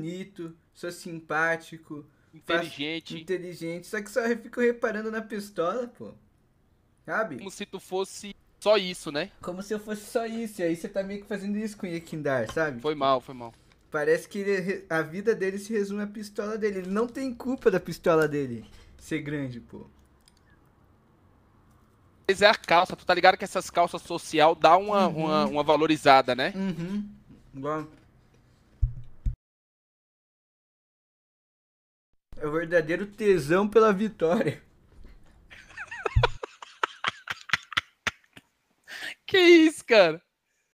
bonito, só simpático. Inteligente. Faz... Inteligente. Só que só fico reparando na pistola, pô. Sabe? Como se tu fosse só isso, né? Como se eu fosse só isso. E aí você tá meio que fazendo isso com o Yekindar, sabe? Foi mal, foi mal. Parece que ele, a vida dele se resume à pistola dele. Ele não tem culpa da pistola dele ser grande, pô. Mas é a calça, tu tá ligado que essas calças social dá uma, uhum. uma, uma, valorizada, né? Uhum. Bom, É o verdadeiro tesão pela vitória. que isso, cara?